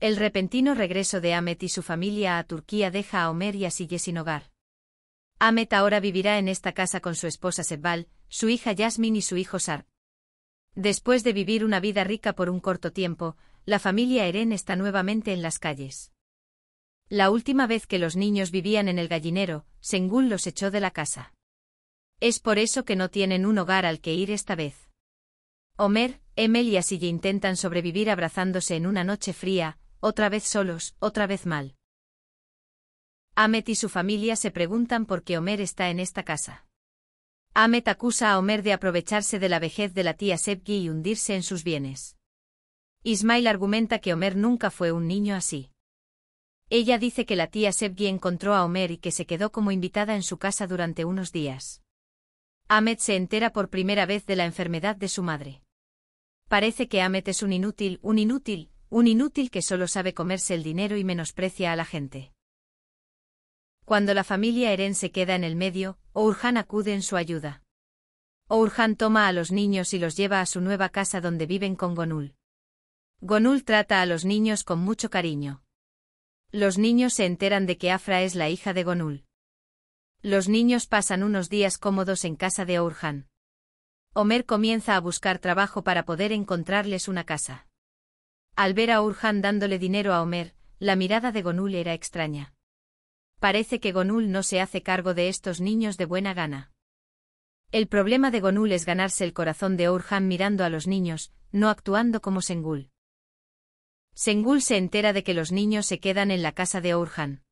El repentino regreso de Ahmet y su familia a Turquía deja a Omer y a sin hogar. Ahmet ahora vivirá en esta casa con su esposa Sebal, su hija Yasmin y su hijo Sar. Después de vivir una vida rica por un corto tiempo, la familia Eren está nuevamente en las calles. La última vez que los niños vivían en el gallinero, Sengún los echó de la casa. Es por eso que no tienen un hogar al que ir esta vez. Homer, Emel y Asille intentan sobrevivir abrazándose en una noche fría, otra vez solos, otra vez mal. Amet y su familia se preguntan por qué Homer está en esta casa. Amet acusa a Homer de aprovecharse de la vejez de la tía Sebgi y hundirse en sus bienes. Ismail argumenta que Homer nunca fue un niño así. Ella dice que la tía Sebgi encontró a Homer y que se quedó como invitada en su casa durante unos días. Amet se entera por primera vez de la enfermedad de su madre. Parece que Amet es un inútil, un inútil, un inútil que solo sabe comerse el dinero y menosprecia a la gente. Cuando la familia Eren se queda en el medio, Ourhan acude en su ayuda. Ourhan toma a los niños y los lleva a su nueva casa donde viven con Gonul. Gonul trata a los niños con mucho cariño. Los niños se enteran de que Afra es la hija de Gonul. Los niños pasan unos días cómodos en casa de Ourhan. Homer comienza a buscar trabajo para poder encontrarles una casa. Al ver a Urhan dándole dinero a Homer, la mirada de Gonul era extraña. Parece que Gonul no se hace cargo de estos niños de buena gana. El problema de Gonul es ganarse el corazón de Urhan mirando a los niños, no actuando como Sengul. Sengul se entera de que los niños se quedan en la casa de Urhan.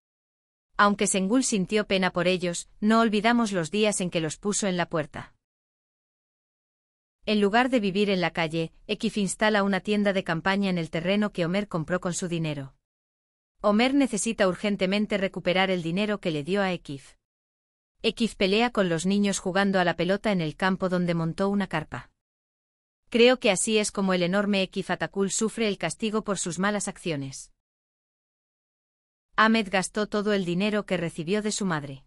Aunque Sengul sintió pena por ellos, no olvidamos los días en que los puso en la puerta. En lugar de vivir en la calle, Ekif instala una tienda de campaña en el terreno que Homer compró con su dinero. Homer necesita urgentemente recuperar el dinero que le dio a Ekif. Ekif pelea con los niños jugando a la pelota en el campo donde montó una carpa. Creo que así es como el enorme Ekif Atakul sufre el castigo por sus malas acciones. Ahmed gastó todo el dinero que recibió de su madre.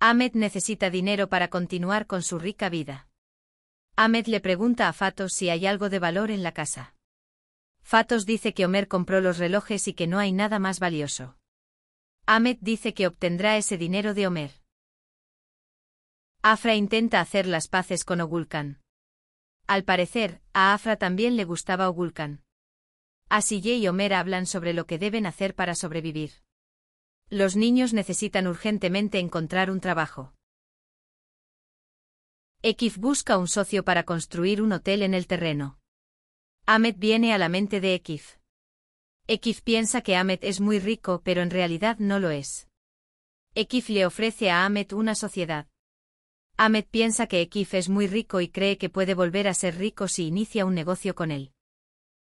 Ahmed necesita dinero para continuar con su rica vida. Ahmed le pregunta a Fatos si hay algo de valor en la casa. Fatos dice que Homer compró los relojes y que no hay nada más valioso. Ahmed dice que obtendrá ese dinero de Homer. Afra intenta hacer las paces con Ogulkan. Al parecer, a Afra también le gustaba Ogulkan. Asiye y Homer hablan sobre lo que deben hacer para sobrevivir. Los niños necesitan urgentemente encontrar un trabajo. Ekif busca un socio para construir un hotel en el terreno. Ahmed viene a la mente de Ekif. Ekif piensa que Ahmed es muy rico pero en realidad no lo es. Ekif le ofrece a Ahmed una sociedad. Ahmed piensa que Ekif es muy rico y cree que puede volver a ser rico si inicia un negocio con él.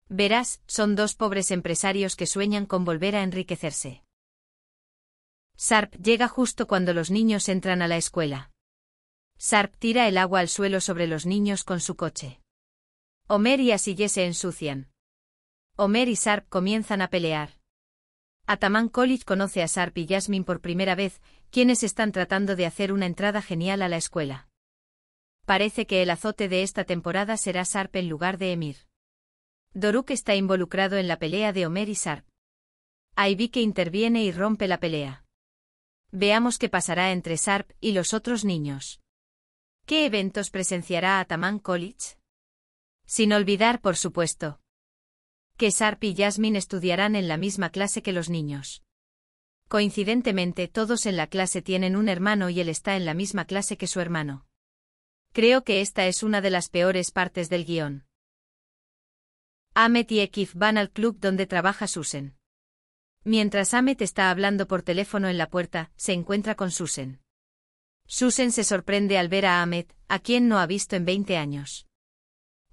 Verás, son dos pobres empresarios que sueñan con volver a enriquecerse. Sarp llega justo cuando los niños entran a la escuela. Sarp tira el agua al suelo sobre los niños con su coche. Homer y Asille se ensucian. Homer y Sarp comienzan a pelear. Ataman College conoce a Sarp y Jasmine por primera vez, quienes están tratando de hacer una entrada genial a la escuela. Parece que el azote de esta temporada será Sarp en lugar de Emir. Doruk está involucrado en la pelea de Homer y Sarp. Ivy que interviene y rompe la pelea. Veamos qué pasará entre Sarp y los otros niños. ¿Qué eventos presenciará Ataman College? Sin olvidar, por supuesto, que Sarp y Jasmine estudiarán en la misma clase que los niños. Coincidentemente, todos en la clase tienen un hermano y él está en la misma clase que su hermano. Creo que esta es una de las peores partes del guión. Amet y Ekif van al club donde trabaja Susan. Mientras Amet está hablando por teléfono en la puerta, se encuentra con Susan. Susan se sorprende al ver a Ahmed, a quien no ha visto en 20 años.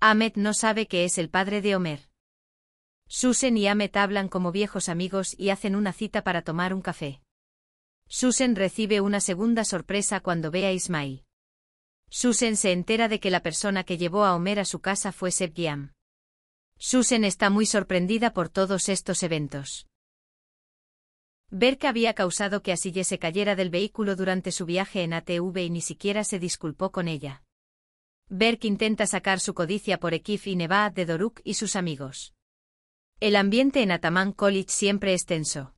Ahmed no sabe que es el padre de Homer. Susan y Ahmed hablan como viejos amigos y hacen una cita para tomar un café. Susan recibe una segunda sorpresa cuando ve a Ismail. Susan se entera de que la persona que llevó a Homer a su casa fue Seb susen Susan está muy sorprendida por todos estos eventos. Berk había causado que Asille se cayera del vehículo durante su viaje en ATV y ni siquiera se disculpó con ella. Berk intenta sacar su codicia por Ekif y Neva de Doruk y sus amigos. El ambiente en Ataman College siempre es tenso.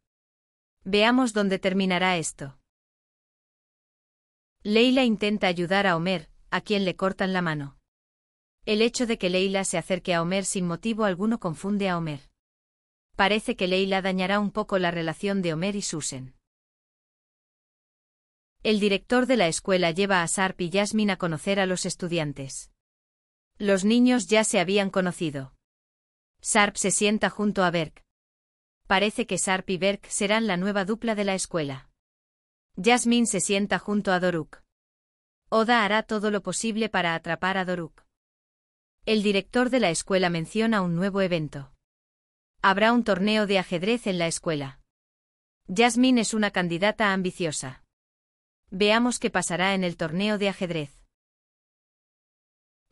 Veamos dónde terminará esto. Leila intenta ayudar a Homer, a quien le cortan la mano. El hecho de que Leila se acerque a Homer sin motivo alguno confunde a Homer parece que Leila dañará un poco la relación de Homer y Susan. El director de la escuela lleva a Sarp y Jasmine a conocer a los estudiantes. Los niños ya se habían conocido. Sarp se sienta junto a Berk. Parece que Sarp y Berk serán la nueva dupla de la escuela. Jasmine se sienta junto a Doruk. Oda hará todo lo posible para atrapar a Doruk. El director de la escuela menciona un nuevo evento. Habrá un torneo de ajedrez en la escuela. Jasmine es una candidata ambiciosa. Veamos qué pasará en el torneo de ajedrez.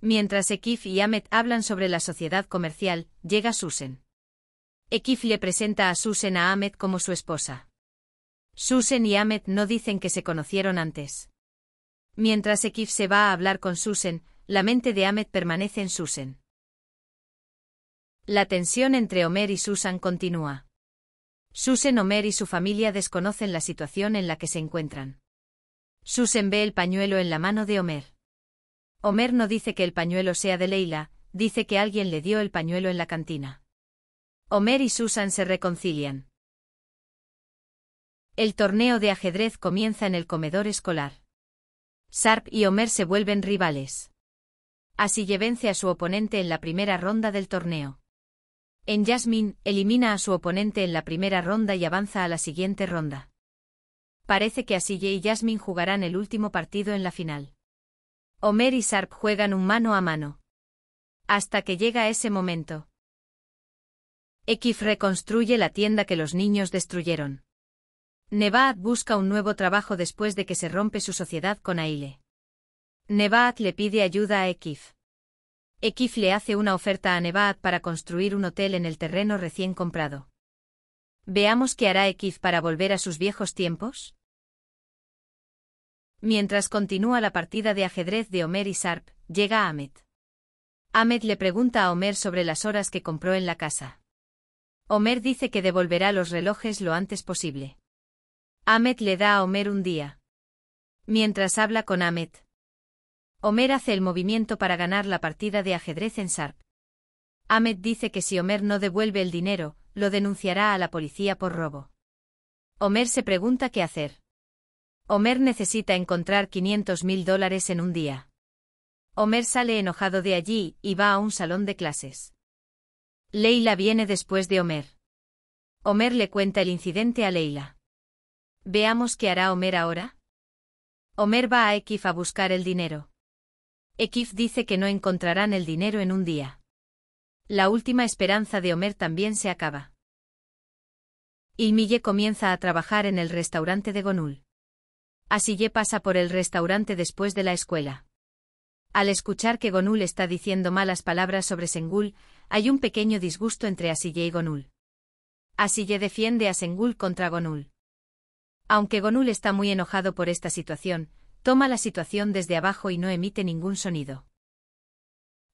Mientras Ekif y Ahmet hablan sobre la sociedad comercial, llega Susan. Ekif le presenta a Susan a Ahmet como su esposa. Susan y Ahmet no dicen que se conocieron antes. Mientras Ekif se va a hablar con Susan, la mente de Ahmet permanece en Susan. La tensión entre Homer y Susan continúa. Susan, Homer y su familia desconocen la situación en la que se encuentran. Susan ve el pañuelo en la mano de Homer. Homer no dice que el pañuelo sea de Leila, dice que alguien le dio el pañuelo en la cantina. Homer y Susan se reconcilian. El torneo de ajedrez comienza en el comedor escolar. Sarp y Homer se vuelven rivales. Así vence a su oponente en la primera ronda del torneo. En Jasmine, elimina a su oponente en la primera ronda y avanza a la siguiente ronda. Parece que Jay y Jasmine jugarán el último partido en la final. Homer y Sarp juegan un mano a mano. Hasta que llega ese momento. Ekif reconstruye la tienda que los niños destruyeron. Nevaat busca un nuevo trabajo después de que se rompe su sociedad con Aile. Nevaat le pide ayuda a Ekif. Ekif le hace una oferta a Nevad para construir un hotel en el terreno recién comprado. Veamos qué hará Ekif para volver a sus viejos tiempos. Mientras continúa la partida de ajedrez de Homer y Sarp, llega Ahmed. Ahmed le pregunta a Homer sobre las horas que compró en la casa. Homer dice que devolverá los relojes lo antes posible. Ahmed le da a Homer un día. Mientras habla con Ahmed, Homer hace el movimiento para ganar la partida de ajedrez en Sarp. Ahmed dice que si Homer no devuelve el dinero, lo denunciará a la policía por robo. Homer se pregunta qué hacer. Homer necesita encontrar 500 mil dólares en un día. Homer sale enojado de allí y va a un salón de clases. Leila viene después de Homer. Homer le cuenta el incidente a Leila. Veamos qué hará Homer ahora. Homer va a Ekif a buscar el dinero. Ekif dice que no encontrarán el dinero en un día. La última esperanza de Homer también se acaba. Ilmille comienza a trabajar en el restaurante de Gonul. Asille pasa por el restaurante después de la escuela. Al escuchar que Gonul está diciendo malas palabras sobre Sengul, hay un pequeño disgusto entre Asille y Gonul. Asille defiende a Sengul contra Gonul. Aunque Gonul está muy enojado por esta situación, toma la situación desde abajo y no emite ningún sonido.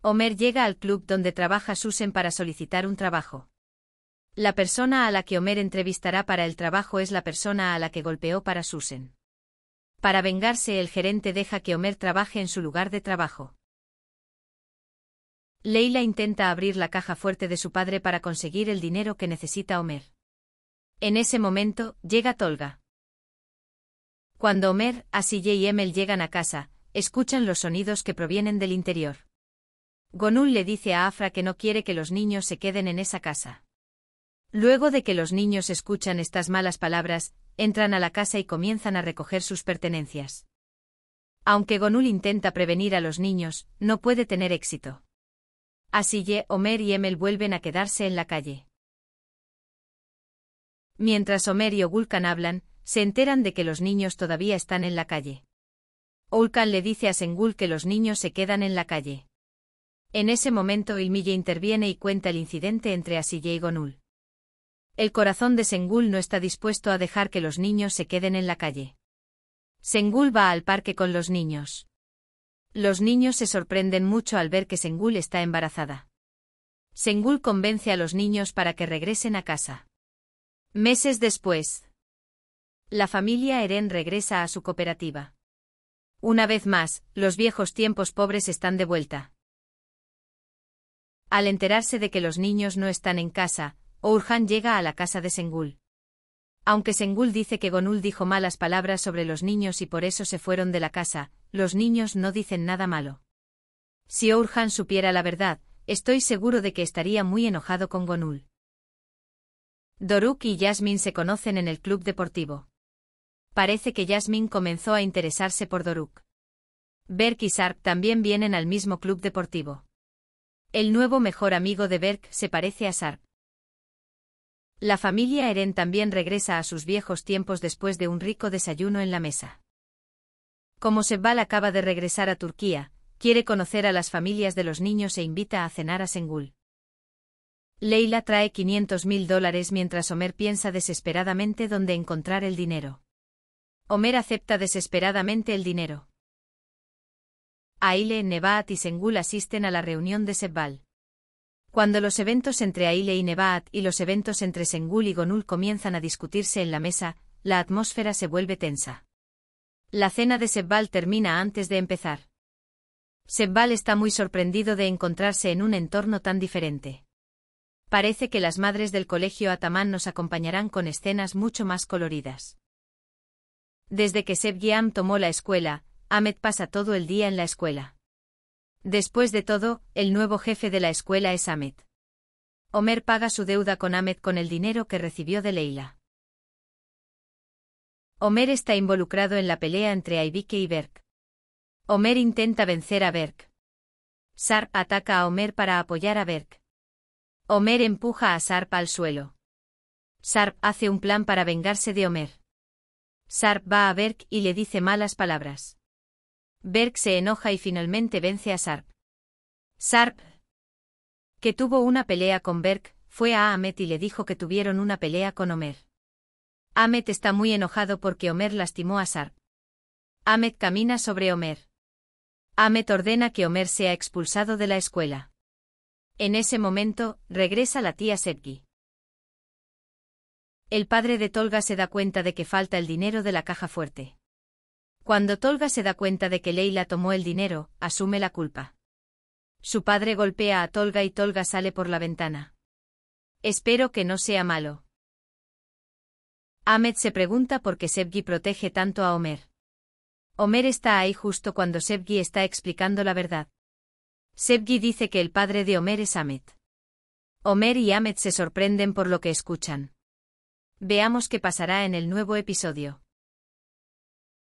Homer llega al club donde trabaja Susan para solicitar un trabajo. La persona a la que Homer entrevistará para el trabajo es la persona a la que golpeó para Susan. Para vengarse el gerente deja que Homer trabaje en su lugar de trabajo. Leila intenta abrir la caja fuerte de su padre para conseguir el dinero que necesita Homer. En ese momento, llega Tolga. Cuando Omer, Asille y Emel llegan a casa, escuchan los sonidos que provienen del interior. Gonul le dice a Afra que no quiere que los niños se queden en esa casa. Luego de que los niños escuchan estas malas palabras, entran a la casa y comienzan a recoger sus pertenencias. Aunque Gonul intenta prevenir a los niños, no puede tener éxito. Asille, Omer y Emel vuelven a quedarse en la calle. Mientras Omer y Ogulkan hablan, se enteran de que los niños todavía están en la calle. Oulkan le dice a Sengul que los niños se quedan en la calle. En ese momento Ilmille interviene y cuenta el incidente entre Asille y Gonul. El corazón de Sengul no está dispuesto a dejar que los niños se queden en la calle. Sengul va al parque con los niños. Los niños se sorprenden mucho al ver que Sengul está embarazada. Sengul convence a los niños para que regresen a casa. Meses después, la familia Eren regresa a su cooperativa. Una vez más, los viejos tiempos pobres están de vuelta. Al enterarse de que los niños no están en casa, Orhan llega a la casa de Sengul. Aunque Sengul dice que Gonul dijo malas palabras sobre los niños y por eso se fueron de la casa, los niños no dicen nada malo. Si Orhan supiera la verdad, estoy seguro de que estaría muy enojado con Gonul. Doruk y Yasmin se conocen en el club deportivo parece que Yasmin comenzó a interesarse por Doruk. Berk y Sarp también vienen al mismo club deportivo. El nuevo mejor amigo de Berk se parece a Sarp. La familia Eren también regresa a sus viejos tiempos después de un rico desayuno en la mesa. Como Sebal acaba de regresar a Turquía, quiere conocer a las familias de los niños e invita a cenar a Sengul. Leila trae 500 mil dólares mientras Homer piensa desesperadamente dónde encontrar el dinero. Homer acepta desesperadamente el dinero. Aile, Nevaat y Sengul asisten a la reunión de Sebbal. Cuando los eventos entre Aile y Nevat y los eventos entre Sengul y Gonul comienzan a discutirse en la mesa, la atmósfera se vuelve tensa. La cena de Sebbal termina antes de empezar. Sebbal está muy sorprendido de encontrarse en un entorno tan diferente. Parece que las madres del colegio Atamán nos acompañarán con escenas mucho más coloridas. Desde que Seb tomó la escuela, Ahmed pasa todo el día en la escuela. Después de todo, el nuevo jefe de la escuela es Ahmet. Omer paga su deuda con Ahmet con el dinero que recibió de Leila. Omer está involucrado en la pelea entre Aibike y Berk. Omer intenta vencer a Berk. Sarp ataca a Omer para apoyar a Berk. Omer empuja a Sarp al suelo. Sarp hace un plan para vengarse de Omer. Sarp va a Berk y le dice malas palabras. Berk se enoja y finalmente vence a Sarp. Sarp, que tuvo una pelea con Berk, fue a Ahmet y le dijo que tuvieron una pelea con Homer. Ahmet está muy enojado porque Homer lastimó a Sarp. Ahmet camina sobre Homer. Ahmet ordena que Homer sea expulsado de la escuela. En ese momento, regresa la tía Sergi. El padre de Tolga se da cuenta de que falta el dinero de la caja fuerte. Cuando Tolga se da cuenta de que Leila tomó el dinero, asume la culpa. Su padre golpea a Tolga y Tolga sale por la ventana. Espero que no sea malo. Ahmed se pregunta por qué Sebgi protege tanto a Homer. Homer está ahí justo cuando Sebgi está explicando la verdad. Sebgi dice que el padre de Homer es Ahmed. Homer y Ahmed se sorprenden por lo que escuchan. Veamos qué pasará en el nuevo episodio.